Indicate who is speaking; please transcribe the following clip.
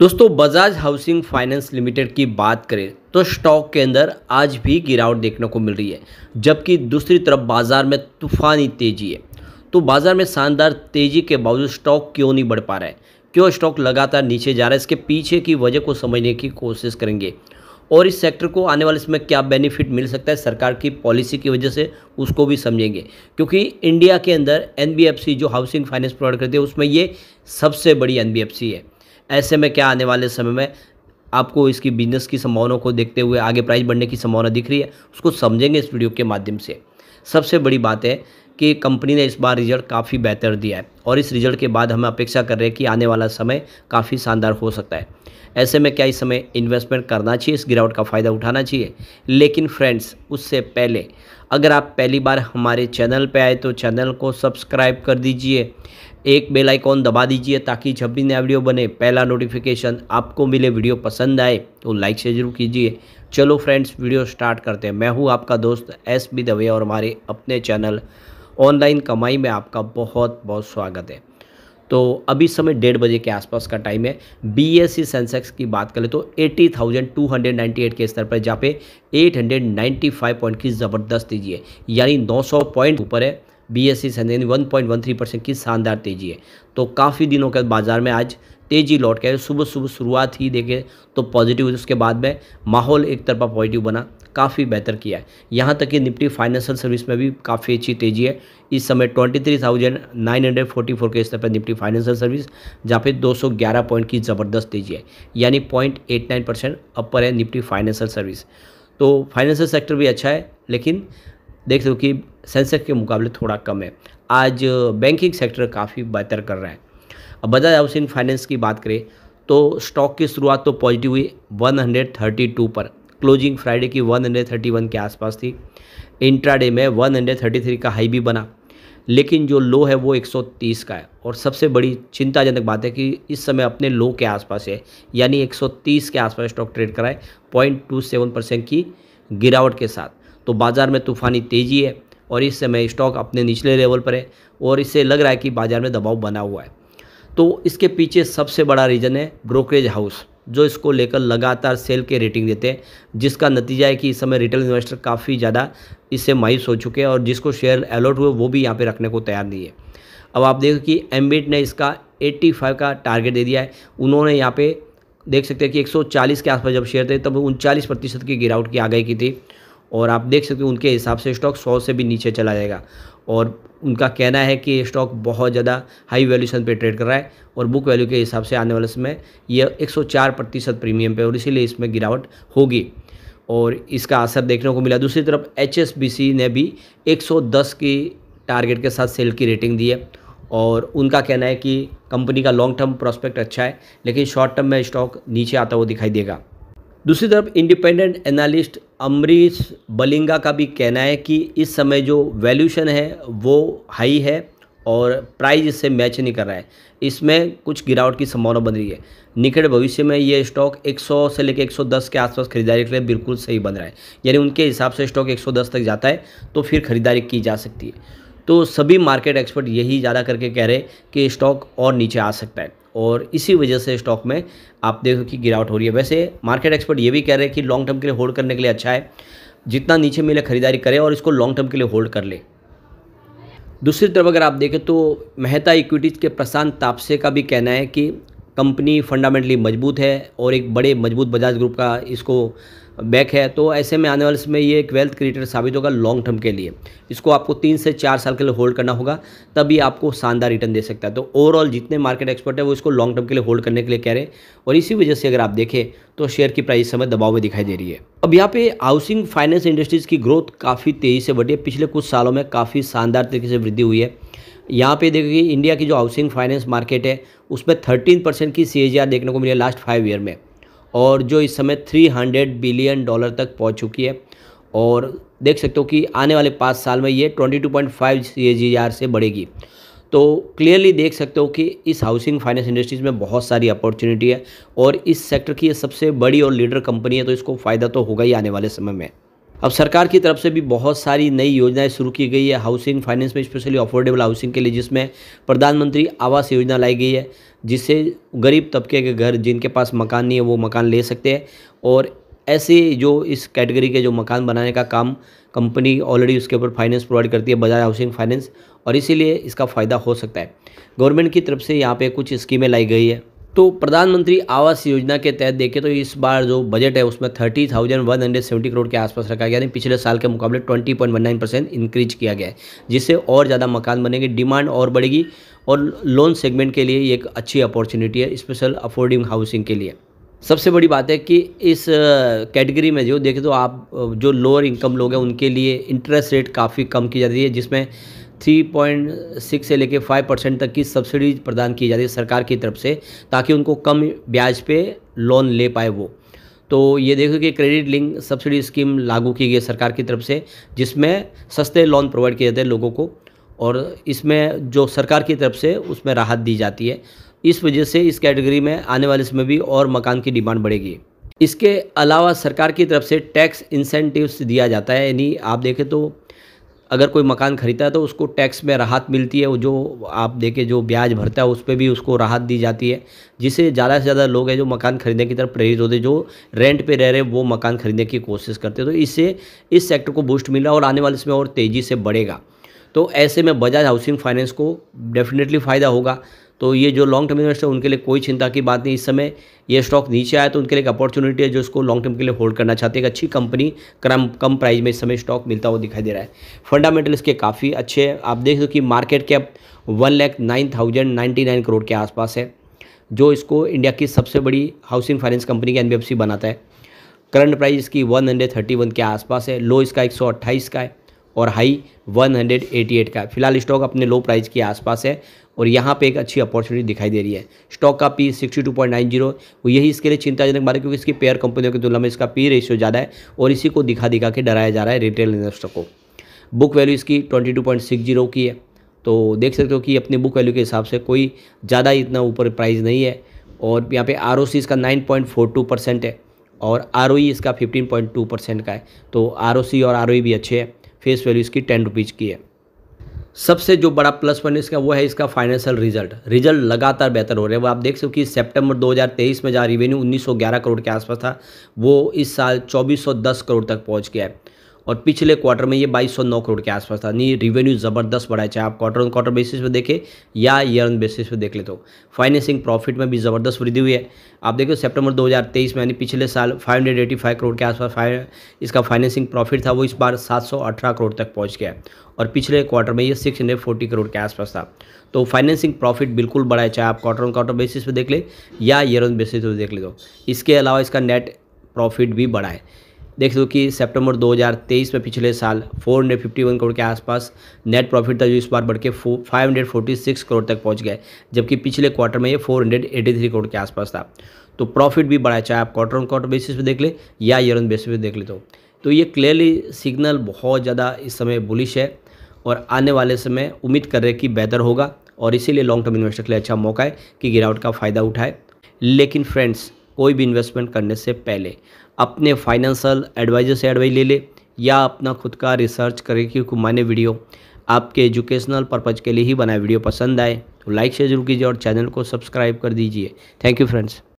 Speaker 1: दोस्तों Bajaj housing finance limited की बात करें तो स्टॉक के अंदर आज भी गिरावट देखने को मिल रही है जबकि दूसरी तरफ बाजार में तूफानी तेजी है तो बाजार में शानदार तेजी के बावजूद स्टॉक क्यों नहीं बढ़ पा रहा है क्यों स्टॉक लगातार नीचे जा रहा है इसके पीछे की वजह को समझने की कोशिश करेंगे और इस सेक्टर को आने वाले इसमें क्या बेनिफिट मिल सकता है सरकार की पॉलिसी की वजह से उसको भी समझेंगे क्योंकि इंडिया के अंदर एन जो हाउसिंग फाइनेंस प्रोवाइड करती है उसमें ये सबसे बड़ी एन है ऐसे में क्या आने वाले समय में आपको इसकी बिजनेस की संभावना को देखते हुए आगे प्राइस बढ़ने की संभावना दिख रही है उसको समझेंगे इस वीडियो के माध्यम से सबसे बड़ी बात है कि कंपनी ने इस बार रिजल्ट काफ़ी बेहतर दिया है और इस रिजल्ट के बाद हम अपेक्षा कर रहे हैं कि आने वाला समय काफ़ी शानदार हो सकता है ऐसे में क्या इस समय इन्वेस्टमेंट करना चाहिए इस गिरावट का फ़ायदा उठाना चाहिए लेकिन फ्रेंड्स उससे पहले अगर आप पहली बार हमारे चैनल पर आए तो चैनल को सब्सक्राइब कर दीजिए एक बेल आइकॉन दबा दीजिए ताकि जब भी नया वीडियो बने पहला नोटिफिकेशन आपको मिले वीडियो पसंद आए तो लाइक से ज़रूर कीजिए चलो फ्रेंड्स वीडियो स्टार्ट करते हैं मैं हूँ आपका दोस्त एस बी दवे और हमारे अपने चैनल ऑनलाइन कमाई में आपका बहुत बहुत स्वागत है तो अभी समय डेढ़ बजे के आसपास का टाइम है बी एस सी सेंसेक्स की बात करें तो 80,298 के स्तर पर जहाँ पे 895 पॉइंट की ज़बरदस्त तेजी है यानी 900 पॉइंट ऊपर है B S E Sensex one point one three percent की शानदार तेजी है तो काफ़ी दिनों के बाज़ार में आज तेज़ी लौट के सुबह सुबह शुरुआत ही देखे तो पॉजिटिव उसके बाद में माहौल एक तरफा पॉजिटिव बना काफ़ी बेहतर किया है यहाँ तक कि निफ्टी फाइनेंशियल सर्विस में भी काफ़ी अच्छी तेजी है इस समय twenty three thousand nine hundred four के स्तर पर निफ्टी फाइनेंशियल सर्विस जहाँ पे दो सौ ग्यारह पॉइंट की ज़बरदस्त तेजी है यानी point eight nine percent upper है निफ्टी फाइनेंशियल सर्विस तो फाइनेंशियल सेक्टर भी अच्छा है लेकिन देख सको कि सेंसेक्स के मुकाबले थोड़ा कम है आज बैंकिंग सेक्टर काफ़ी बेहतर कर रहा है अब बजाज हाउसिंग फाइनेंस की बात करें तो स्टॉक की शुरुआत तो पॉजिटिव हुई 132 पर क्लोजिंग फ्राइडे की 131 के आसपास थी इंट्राडे में 133 का हाई भी बना लेकिन जो लो है वो 130 का है और सबसे बड़ी चिंताजनक बात है कि इस समय अपने लो के आसपास है यानी 130 के आसपास स्टॉक ट्रेड कराए सेवन परसेंट की गिरावट के साथ तो बाज़ार में तूफानी तेज़ी है और इस समय स्टॉक अपने निचले लेवल पर है और इससे लग रहा है कि बाज़ार में दबाव बना हुआ है तो इसके पीछे सबसे बड़ा रीज़न है ब्रोकरेज हाउस जो इसको लेकर लगातार सेल के रेटिंग देते हैं जिसका नतीजा है कि इस समय रिटेल इन्वेस्टर काफ़ी ज़्यादा इससे मायूस हो चुके हैं और जिसको शेयर अलॉट हुए वो भी यहाँ पे रखने को तैयार नहीं है अब आप देखो कि एमबिट ने इसका 85 का टारगेट दे दिया है उन्होंने यहाँ पे देख सकते हैं कि 140 के आसपास जब शेयर थे तब उनचालीस प्रतिशत की गिरावट की आगाही की थी और आप देख सकते हो उनके हिसाब से स्टॉक सौ से भी नीचे चला जाएगा और उनका कहना है कि ये स्टॉक बहुत ज़्यादा हाई वैल्यूशन पे ट्रेड कर रहा है और बुक वैल्यू के हिसाब से आने वाले समय यह 104 प्रतिशत प्रीमियम पे और इसीलिए इसमें गिरावट होगी और इसका असर देखने को मिला दूसरी तरफ एच ने भी 110 की टारगेट के साथ सेल की रेटिंग दी है और उनका कहना है कि कंपनी का लॉन्ग टर्म प्रॉस्पेक्ट अच्छा है लेकिन शॉर्ट टर्म में स्टॉक नीचे आता हुआ दिखाई देगा दूसरी तरफ इंडिपेंडेंट एनालिस्ट अमरीश बलिंगा का भी कहना है कि इस समय जो वैल्यूशन है वो हाई है और प्राइस इससे मैच नहीं कर रहा है इसमें कुछ गिरावट की संभावना बन रही है निकट भविष्य में ये स्टॉक 100 से लेकर 110 के आसपास खरीदारी के लिए बिल्कुल सही बन रहा है यानी उनके हिसाब से स्टॉक 110 तक जाता है तो फिर खरीदारी की जा सकती है तो सभी मार्केट एक्सपर्ट यही ज़्यादा करके कह रहे हैं कि स्टॉक और नीचे आ सकता है और इसी वजह से स्टॉक में आप देखो कि गिरावट हो रही है वैसे मार्केट एक्सपर्ट ये भी कह रहे हैं कि लॉन्ग टर्म के लिए होल्ड करने के लिए अच्छा है जितना नीचे मिले खरीदारी करें और इसको लॉन्ग टर्म के लिए होल्ड कर ले दूसरी तरफ अगर आप देखें तो मेहता इक्विटीज़ के प्रशांत तापसे का भी कहना है कि कंपनी फंडामेंटली मजबूत है और एक बड़े मजबूत बजाज ग्रुप का इसको बैक है तो ऐसे में आने वाले समय ये एक वेल्थ क्रिएटर साबित होगा लॉन्ग टर्म के लिए इसको आपको तीन से चार साल के लिए होल्ड करना होगा तभी आपको शानदार रिटर्न दे सकता है तो ओवरऑल जितने मार्केट एक्सपर्ट है वो इसको लॉन्ग टर्म के लिए होल्ड करने के लिए कह रहे हैं और इसी वजह से अगर आप देखें तो शेयर की प्राइस समय दबाव में दिखाई दे रही है अब यहाँ पे हाउसिंग फाइनेंस इंडस्ट्रीज़ की ग्रोथ काफ़ी तेज़ी से बढ़ी है पिछले कुछ सालों में काफ़ी शानदार तरीके से वृद्धि हुई है यहाँ पे देखिए इंडिया की जो हाउसिंग फाइनेंस मार्केट है उसमें थर्टीन परसेंट की सी देखने को मिली है लास्ट फाइव ईयर में और जो इस समय 300 बिलियन डॉलर तक पहुंच चुकी है और देख सकते हो कि आने वाले पाँच साल में ये 22.5 आर से बढ़ेगी तो क्लियरली देख सकते हो कि इस हाउसिंग फाइनेंस इंडस्ट्रीज़ में बहुत सारी अपॉर्चुनिटी है और इस सेक्टर की ये सबसे बड़ी और लीडर कंपनी है तो इसको फ़ायदा तो होगा ही आने वाले समय में अब सरकार की तरफ से भी बहुत सारी नई योजनाएं शुरू की गई है हाउसिंग फाइनेंस में स्पेशली अफोर्डेबल हाउसिंग के लिए जिसमें प्रधानमंत्री आवास योजना लाई गई है जिससे गरीब तबके के घर जिनके पास मकान नहीं है वो मकान ले सकते हैं और ऐसे जो इस कैटेगरी के जो मकान बनाने का काम कंपनी ऑलरेडी उसके ऊपर फाइनेंस प्रोवाइड करती है बजाज हाउसिंग फाइनेंस और इसीलिए इसका फ़ायदा हो सकता है गवर्नमेंट की तरफ से यहाँ पे कुछ स्कीमें लाई गई है तो प्रधानमंत्री आवास योजना के तहत देखें तो इस बार जो बजट है उसमें thirty thousand one hundred seventy crore के आसपास रखा गया यानी पिछले साल के मुकाबले twenty point one nine percent increase किया गया है जिससे और ज़्यादा मकान बनेंगे डिमांड और बढ़ेगी और लोन सेगमेंट के लिए एक अच्छी अपॉर्चुनिटी है स्पेशल अफोर्डिंग हाउसिंग के लिए सबसे बड़ी बात है कि इस कैटेगरी में जो देखें तो आप जो लोअर इनकम लोग हैं उनके लिए इंटरेस्ट रेट काफ़ी कम की जाती है जिसमें थ्री पॉइंट सिक्स से लेकर फाइव परसेंट तक की सब्सिडी प्रदान की जाती है सरकार की तरफ से ताकि उनको कम ब्याज पे लोन ले पाए वो तो ये देखो कि क्रेडिट लिंक सब्सिडी स्कीम लागू की गई है सरकार की तरफ से जिसमें सस्ते लोन प्रोवाइड किए जाते हैं लोगों को और इसमें जो सरकार की तरफ से उसमें राहत दी जाती है इस वजह से इस कैटेगरी में आने वाले समय भी और मकान की डिमांड बढ़ेगी इसके अलावा सरकार की तरफ से टैक्स इंसेंटिव्स दिया जाता है यानी आप देखें तो अगर कोई मकान ख़रीदता है तो उसको टैक्स में राहत मिलती है वो जो आप देखे जो ब्याज भरता है उस पर भी उसको राहत दी जाती है जिससे ज़्यादा से ज़्यादा लोग हैं जो मकान खरीदने की तरफ प्रेरित होते जो रेंट पे रह रहे वो मकान खरीदने की कोशिश करते तो इससे इस सेक्टर को बूस्ट मिला और आने वाले समय और तेज़ी से बढ़ेगा तो ऐसे में बजाज हाउसिंग फाइनेंस को डेफिनेटली फ़ायदा होगा तो ये जो लॉन्ग टर्म इन्वेस्टर उनके लिए कोई चिंता की बात नहीं इस समय ये स्टॉक नीचे आया तो उनके लिए एक अपॉर्चुनिटी है जो इसको लॉन्ग टर्म के लिए होल्ड करना चाहते हैं एक अच्छी कंपनी क्रम कम प्राइस में इस समय स्टॉक मिलता हुआ दिखाई दे रहा है फंडामेंटल इसके काफ़ी अच्छे हैं आप देख दो कि market cap one lakh nine thousand ninety nine crore के आसपास है जो इसको इंडिया की सबसे बड़ी हाउसिंग फाइनेंस कंपनी की एन बनाता है करंट प्राइस इसकी वन हंड्रेड थर्टी वन के आसपास है लो इसका एक सौ का है और हाई 188 का फिलहाल स्टॉक अपने लो प्राइस के आसपास है और यहाँ पे एक अच्छी अपॉर्चुनिटी दिखाई दे रही है स्टॉक का पी 62.90 वो यही इसके लिए चिंताजनक बात है क्योंकि इसकी पेयर कंपनियों की तुलना में इसका पी रेशियो ज़्यादा है और इसी को दिखा दिखा के डराया जा रहा है रिटेल इन्वेस्टर को बुक वैल्यू इसकी ट्वेंटी की है तो देख सकते हो कि अपने बुक वैल्यू के हिसाब से कोई ज़्यादा इतना ऊपर प्राइज़ नहीं है और यहाँ पर आर इसका नाइन परसेंट है और आर इसका फिफ्टीन परसेंट का है तो आर और आर भी अच्छे हैं फेस वैल्यू इसकी टेन रुपीज़ की है सबसे जो बड़ा प्लस पॉइंट इसका वो है इसका फाइनेंशियल रिजल्ट रिजल्ट लगातार बेहतर हो रहा है वो आप देख सकते हो कि सितंबर 2023 में जहाँ रिवेन्यू 1911 करोड़ के आसपास था वो इस साल 2410 करोड़ तक पहुंच गया है और पिछले क्वार्टर में ये 2209 करोड़ के आसपास था नहीं रिवेन्यू ज़बरदस्त बढ़ा है चाहे आप क्वार्टर ऑन क्वार्टर बेसिस पे देखें या ईयर ऑन बेसिस पे देख ले तो फाइनेंसिंग प्रॉफिट में भी ज़बरदस्त वृद्धि हुई है आप देखो सितंबर 2023 में यानी पिछले साल 585 करोड़ के आसपास इसका फाइनेंसिंग प्रॉफिट था वो इस बार सात करोड़ तक पहुँच गया और पिछले क्वार्टर में ये सिक्स करोड़ के आसपास था तो फाइनेंसिंग प्रॉफिट बिल्कुल बढ़ा है चाहे आप क्वार्टर ऑन क्वार्टर बेसिस पर देख ले या ईयर ऑन बेसिस पर देख ले तो इसके अलावा इसका नेट प्रॉफिट भी बढ़ा है देख लो कि सितंबर 2023 में पिछले साल 451 करोड़ के आसपास नेट प्रॉफिट था जो इस बार बढ़ के 546 करोड़ तक पहुंच गए जबकि पिछले क्वार्टर में ये 483 करोड़ के आसपास था तो प्रॉफिट भी बढ़ा चाहे आप क्वार्टर ऑन क्वार्टर बेसिस पे देख ले या ईयर ऑन बेसिस पे देख ले तो तो ये क्लियरली सिग्नल बहुत ज़्यादा इस समय बुलिश है और आने वाले समय उम्मीद कर रहे कि बेहतर होगा और इसीलिए लॉन्ग टर्म इन्वेस्टर के लिए अच्छा मौका है कि गिरावट का फ़ायदा उठाए लेकिन फ्रेंड्स कोई भी इन्वेस्टमेंट करने से पहले अपने फाइनेंशियल एडवाइजर से एडवाइस ले ले या अपना खुद का रिसर्च करें क्योंकि मैंने वीडियो आपके एजुकेशनल पर्पज़ के लिए ही बनाए वीडियो पसंद आए तो लाइक शेयर जरूर कीजिए और चैनल को सब्सक्राइब कर दीजिए थैंक यू फ्रेंड्स